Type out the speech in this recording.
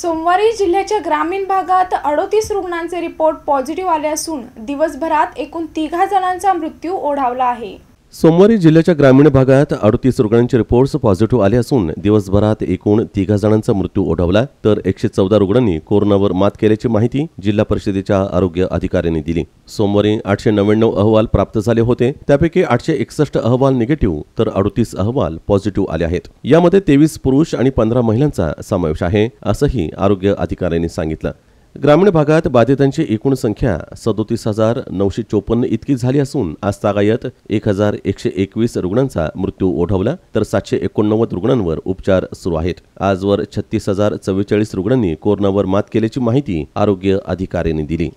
सोमवारी जिल्ह्याच्या ग्रामीण भागात अडोतीस रुग्णांचे रिपोर्ट पॉझिटिव्ह आले असून दिवसभरात एकूण तिघा जणांचा मृत्यू ओढावला आहे सोमवारी जिल्ह्याच्या ग्रामीण भागात अडतीस रुग्णांचे रिपोर्ट्स पॉझिटिव्ह आले असून दिवसभरात एकूण तिघा जणांचा मृत्यू ओढवला तर एकशे चौदा रुग्णांनी कोरोनावर मात केल्याची माहिती जिल्हा परिषदेच्या आरोग्य अधिकाऱ्यांनी दिली सोमवारी आठशे नव्याण्णव अहवाल प्राप्त झाले होते त्यापैकी आठशे एकसष्ट अहवाल निगेटिव्ह तर अडतीस अहवाल पॉझिटिव्ह आले आहेत यामध्ये तेवीस पुरुष आणि पंधरा महिलांचा समावेश आहे असंही आरोग्य अधिकाऱ्यांनी सांगितलं ग्रामीण भागात बाधितांची एकूण संख्या सदोतीस हजार नऊशे चोपन्न इतकी झाली असून आज तागायत एक हजार एकशे एकवीस रुग्णांचा मृत्यू ओढवला तर सातशे एकोणनव्वद रुग्णांवर उपचार सुरू आहेत आजवर छत्तीस हजार चव्वेचाळीस रुग्णांनी कोरोनावर मात केल्याची माहिती आरोग्य अधिकाऱ्यांनी दिली